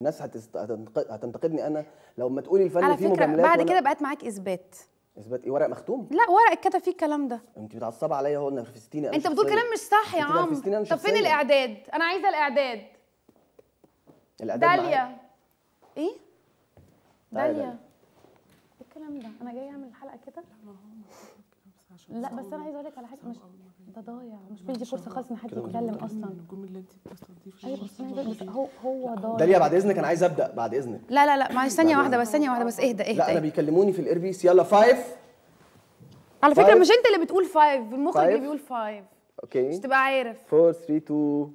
الناس هتست... هتنتقدني انا لو ما تقولي الفن فيه مجاملات بعد كده بقت معاك اثبات اثبات ايه ورق مختوم لا ورق اتكتب فيه الكلام ده انت متعصبه عليا هو نرفزتيني انت بتقول كلام مش صح يا عم طب فين الاعداد انا عايزه الاعداد الاعداد داليا معاي. ايه داليا ايه الكلام ده انا جايه اعمل حلقه كده لا بس انا عايزه اقول لك على حاجه مش يعني. ده ضايع مش بيدي فرصه خالص ان حد يتكلم اصلا النجوم اللي انت بتستضيفيها أيوة، بس هو هو ضايع داليا بعد اذنك انا عايز ابدا بعد اذنك لا لا لا معلش ثانيه واحده بس ثانيه واحده بس اهدى اهدى لا انا بيكلموني في الاير بيس يلا فايف على فكره مش انت اللي بتقول فايف المخرج اللي بيقول فايف اوكي مش تبقى عارف 4 3 2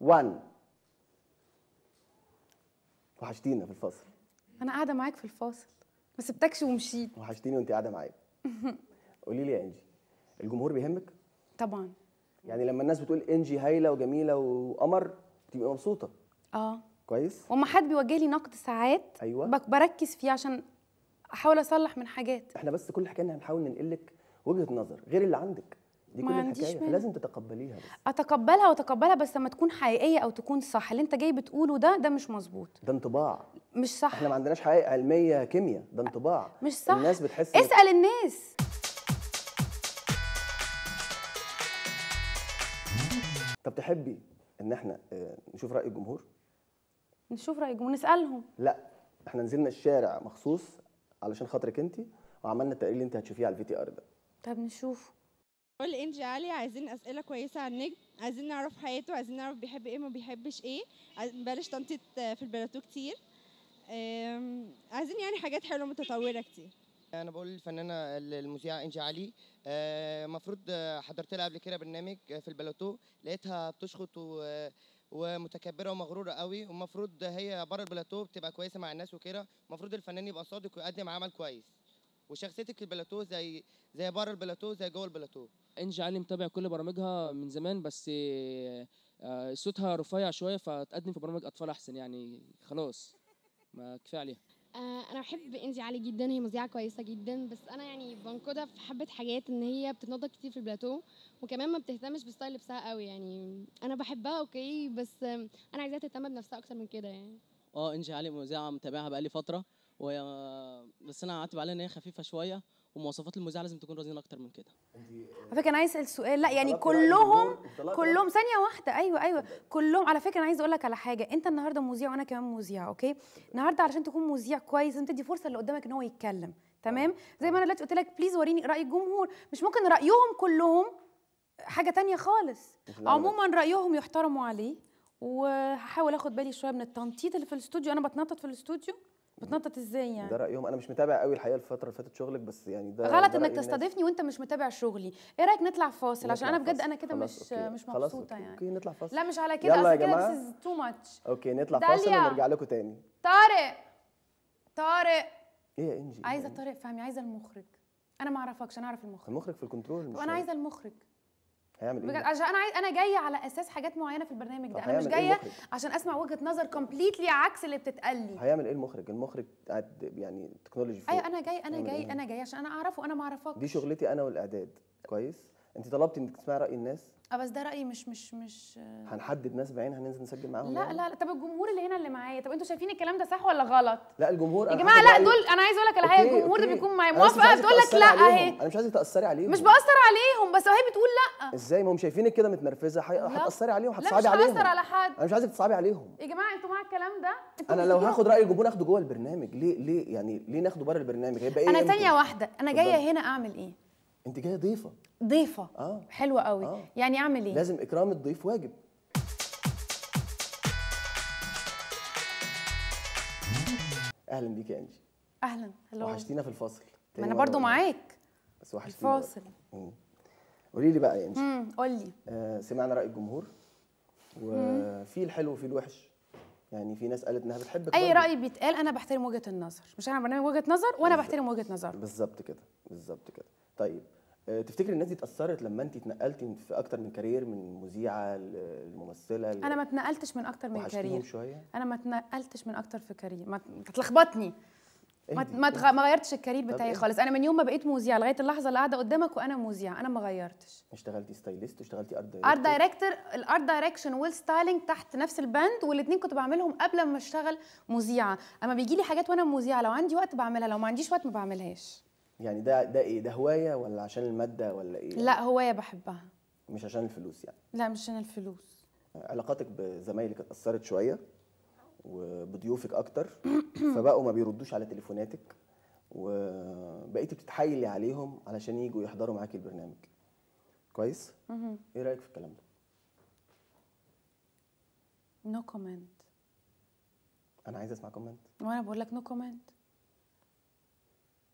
1 وحشتينا في الفاصل انا قاعده معاك في الفاصل ما سبتكش ومشيت وحشتيني وانت قاعده معايا قولي لي يا انجي الجمهور بيهمك طبعا يعني لما الناس بتقول انجي هايله وجميله وقمر بتبقي مبسوطه اه كويس وما حد بيوجه لي نقد ساعات ايوه بركز فيه عشان احاول اصلح من حاجات احنا بس كل حكايه هنحاول لك وجهه نظر غير اللي عندك دي كل الحكايه لازم تتقبليها بس. اتقبلها واتقبلها بس لما تكون حقيقيه او تكون صح اللي انت جاي بتقوله ده ده مش مظبوط ده انطباع مش صح احنا ما عندناش حقائق علميه كيمياء ده انطباع مش صح الناس بتحس اسال الناس طب تحبي ان احنا آه، نشوف راي الجمهور نشوف راي الجمهور نسالهم لا احنا نزلنا الشارع مخصوص علشان خاطرك انت وعملنا التقرير اللي انت هتشوفيه على الفي تي ار ده طب نشوفه كل انجي علي عايزين اسئله كويسه عن النجم عايزين نعرف حياته عايزين نعرف بيحب ايه ما بيحبش ايه بلاش تنطيط آه، في البلاتو كتير عايزين يعني حاجات حلوه متطوره كتير انا بقول للفنانه المذيعه انجي علي المفروض آه، حضرت لها قبل كده برنامج في البلاتو لقيتها بتشخط ومتكبره ومغروره قوي ومفروض هي بره البلاتو بتبقى كويسه مع الناس وكده المفروض الفنان يبقى صادق ويقدم عمل كويس وشخصيتك في البلاتو زي زي بره البلاتو زي جوه البلاتو انجي علي متابع كل برامجها من زمان بس آه، صوتها رفيع شويه فتقدم في برامج اطفال احسن يعني خلاص ما كفايه عليها آه، انا بحب انزي علي جدا هي مذيعه كويسه جدا بس انا يعني بنقدها في حبه حاجات ان هي بتتنطط كتير في البلاتو وكمان ما بتهتمش بالستايل لبسها قوي يعني انا بحبها اوكي بس انا عايزاها تهتم بنفسها اكتر من كده يعني اه انجي علي مذيعه متابعها بقالي فتره وهي بس انا قعدت بقى ان هي خفيفه شويه ومواصفات المذيعه لازم تكون رزينه اكتر من كده آه، على فكره انا عايز اسال سؤال لا يعني كلهم كلهم ثانيه واحده ايوه ايوه كلهم على فكره انا عايز اقول لك على حاجه انت النهارده مذيع وانا كمان مذيع اوكي النهارده علشان تكون مذيع كويس انت تدي فرصه اللي قدامك ان هو يتكلم تمام زي ما انا دلوقتي قلت لك بليز وريني راي الجمهور مش ممكن رايهم كلهم حاجه تانية خالص عموما رايهم يحترموا عليه وهحاول اخد بالي شويه من التنطيط اللي في الاستوديو انا بتنطط في الاستوديو بتنطط ازاي يعني ده رايهم انا مش متابع قوي الحقيقه الفتره اللي فاتت شغلك بس يعني ده غلط ده انك تستضيفني وانت مش متابع شغلي ايه رايك نطلع فاصل عشان انا بجد انا كده مش أوكي. مش مبسوطه يعني اوكي نطلع فاصل لا مش على كده اصل كده تو ماتش اوكي نطلع فاصل ونرجع لكم تاني طارق طارق ايه يا انجي عايزه إيه؟ طارق فهمي عايزه المخرج انا ما اعرفكش انا اعرف المخرج المخرج في الكنترول مش وانا عايزه المخرج هيعمل ايه؟ عشان انا عايز انا جايه على اساس حاجات معينه في البرنامج ده انا مش إيه جايه إيه عشان اسمع وجهه نظر كومبليتلي عكس اللي بتتقال لي هيعمل ايه المخرج؟ المخرج يعني تكنولوجي ايوه انا جاي انا جاي إيه؟ انا جاي عشان انا اعرفه انا ما اعرفكش دي شغلتي انا والاعداد كويس انت طلبتي انك تسمعي راي الناس اه بس ده رايي مش مش مش هنحدد ناس بعينها هننزل نسجل معاهم لا يعني؟ لا, لا طب الجمهور اللي هنا اللي معايا طب انتوا شايفين الكلام ده صح ولا غلط لا الجمهور يا جماعه لا دول انا عايزه اقول لك على حاجه الجمهور ده بيكون معايا موافقه تقول لك لا اهي آه، انا مش عايزك تاثري عليهم مش باثر عليهم بس وهي بتقول لا ازاي ما هم شايفينك كده متنرفزه هتاثري عليهم هتصعبي عليهم لا مش هاثر على حد انا مش عايزك تصعبي عليهم يا جماعه انتوا مع الكلام ده انا لو هاخد راي الجمهور اخده جوه البرنامج ليه ليه يعني ليه ناخده بره البرنامج هيبقى ايه انا ثانيه واحده انا جايه هنا اعمل ايه انت جايه ضيفه ضيفه اه حلوه قوي آه. يعني اعمل ايه لازم اكرام الضيف واجب اهلا بيك يا انجي اهلا هلو وحشتينا في الفاصل ما انا برضو معاك بس وحشتينا الفاصل قولي لي بقى يا انجي امم قولي آه سمعنا راي الجمهور وفي الحلو وفي الوحش يعني في ناس قالت انها بتحبك اي راي بيتقال انا بحترم وجهه النظر مش انا برنامج وجهه نظر وانا بحترم وجهه نظر بالظبط كده بالظبط كده طيب آه، تفتكر الناس دي اتاثرت لما انت اتنقلتي في اكتر من كارير من مذيعه لممثله انا ما اتنقلتش من اكتر من كارير شوية؟ انا ما اتنقلتش من اكتر في كارير ما تلخبطني ما تغ... ما غيرتش الكارير بتاعي خالص انا من يوم ما بقيت مذيعه لغايه اللحظه اللي قاعده قدامك وانا مذيعه انا ما غيرتش اشتغلتي ستايلست واشتغلتي ارت دايركتور ارت دايركتور الارت دايركشن والستايلنج تحت نفس البند والاثنين كنت بعملهم قبل ما اشتغل مذيعه اما بيجي لي حاجات وانا مذيعه لو عندي وقت بعملها لو ما عنديش وقت ما بعملهاش يعني ده ده ايه ده هوايه ولا عشان الماده ولا ايه لا هوايه بحبها مش عشان الفلوس يعني لا مش عشان الفلوس علاقاتك بزمايلك اتاثرت شويه وبضيوفك اكتر فبقوا ما بيردوش على تليفوناتك وبقيتي بتتحايلي عليهم علشان يجوا يحضروا معاكي البرنامج كويس ايه رايك في الكلام ده نو no كومنت انا عايز اسمع كومنت وانا بقول لك نو no كومنت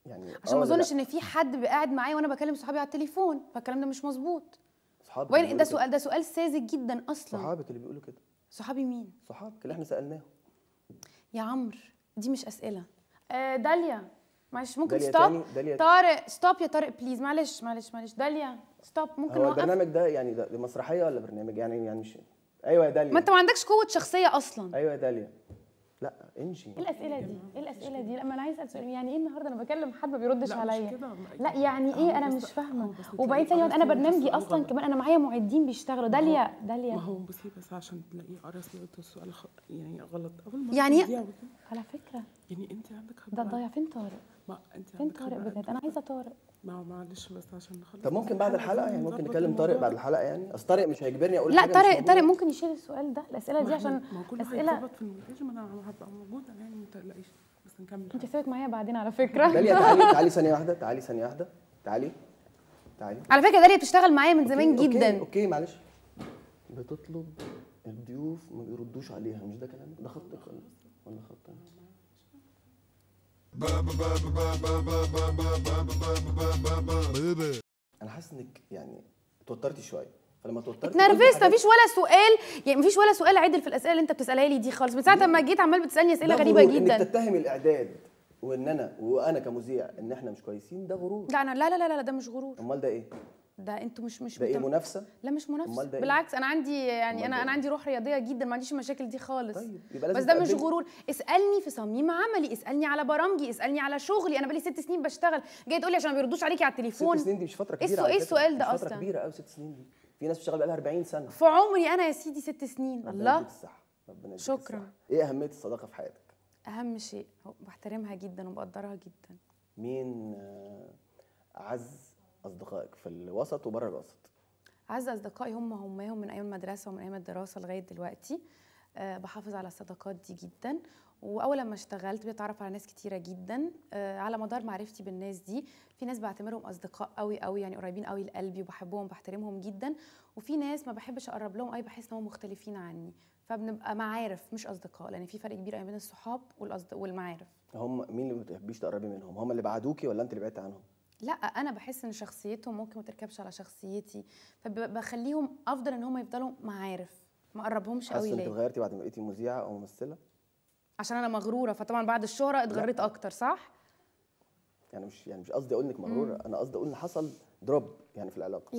يعني عشان آه، ما اظنش ان في حد قاعد معايا وانا بكلم صحابي على التليفون فالكلام ده مش مظبوط صحابك وين ده سؤال ده سؤال ساذج جدا اصلا صحابك اللي بيقولوا كده صحابي مين صحابك اللي احنا سالناهم يا عمرو دي مش اسئله آه داليا معلش ممكن داليا ستوب داليا طارق ستوب يا طارق بليز معلش معلش معلش داليا ستوب ممكن هو البرنامج ده يعني ده مسرحيه ولا برنامج يعني يعني مش ايوه يا داليا ما انت ما عندكش قوه شخصيه اصلا ايوه يا داليا لا انجي الاسئله دي ايه الاسئله دي إيه ما انا عايز اسال سؤال يعني ايه النهارده انا بكلم حد ما بيردش عليا لا يعني ايه انا مش فاهمه وبعدين ثاني انا برنامجي اصلا كمان انا معايا معدين بيشتغلوا داليا داليا ما هو بصي بس عشان تلاقي قرص قلت السؤال يعني غلط اول ما يعني إيه؟ على فكره يعني انت عندك ده فين طارق ما انت فين طارق بجد انا عايزه طارق ما معلش بس عشان نخلص طب ممكن بعد الحلقه يعني ممكن نكلم طارق بعد الحلقه يعني اصل طارق مش هيجبرني اقول لا طارق طارق ممكن يشيل السؤال ده الاسئله دي عشان اسئله في المونتاج ما انا هبقى موجوده يعني ما تقلقيش بس نكمل انت سيبك معايا بعدين على فكره داليا تعالي تعالي ثانيه واحده تعالي ثانيه واحده تعالي تعالي على فكره داليا بتشتغل معايا من زمان جدا اوكي, معلش بتطلب الضيوف ما بيردوش عليها مش ده كلامك ده خط ولا خطك انا حاسس انك يعني توترتي شويه فلما توترت اتنرفزت مفيش ولا سؤال يعني مفيش ولا سؤال عدل في الاسئله اللي انت بتسالها لي دي خالص من ساعه ما جيت عمال بتسالني اسئله غريبه جدا انك تتهم الاعداد وان انا وانا كمذيع ان احنا مش كويسين ده غرور لا انا لا لا لا, لا ده مش غرور امال ده ايه ده انتوا مش مش ده ايه منافسه؟ لا مش منافسه ايه؟ بالعكس انا عندي يعني انا انا ايه؟ عندي روح رياضيه جدا ما عنديش المشاكل دي خالص طيب يبقى لازم بس ده مش غرور اسالني في صميم عملي اسالني على برامجي اسالني على شغلي انا بقالي ست سنين بشتغل جاي تقول لي عشان ما بيردوش عليكي على التليفون ست سنين دي مش فتره إيه كبيره ايه السؤال ده اصلا؟ فتره كبيره قوي ست سنين دي في ناس بتشتغل بقالها 40 سنه في عمري انا يا سيدي ست سنين الله ربنا الصحه ربنا شكرا ايه اهميه الصداقه في حياتك؟ اهم شيء بحترمها جدا وبقدرها جدا مين اعز آه، اصدقائك في الوسط وبره الوسط اعز اصدقائي هم هماهم من ايام المدرسه ومن ايام الدراسه لغايه دلوقتي أه بحافظ على الصداقات دي جدا واول ما اشتغلت بتعرف على ناس كتيره جدا أه على مدار معرفتي بالناس دي في ناس بعتبرهم اصدقاء قوي قوي يعني قريبين قوي لقلبي وبحبهم وبحترمهم جدا وفي ناس ما بحبش اقرب لهم اي بحس ان مختلفين عني فبنبقى معارف مش اصدقاء لان في فرق كبير قوي بين الصحاب والمعارف هم مين اللي ما بتحبيش تقربي منهم هم اللي بعدوكي ولا انت اللي بعدت عنهم لا انا بحس ان شخصيتهم ممكن ما تركبش على شخصيتي فبخليهم افضل ان هم يفضلوا معارف ما اقربهمش قوي ليه انت اتغيرتي بعد ما بقيتي مذيعه او ممثله عشان انا مغروره فطبعا بعد الشهره اتغريت اكتر صح يعني مش يعني مش قصدي اقول انك مغروره انا قصدي اقول ان حصل دروب يعني في العلاقه لا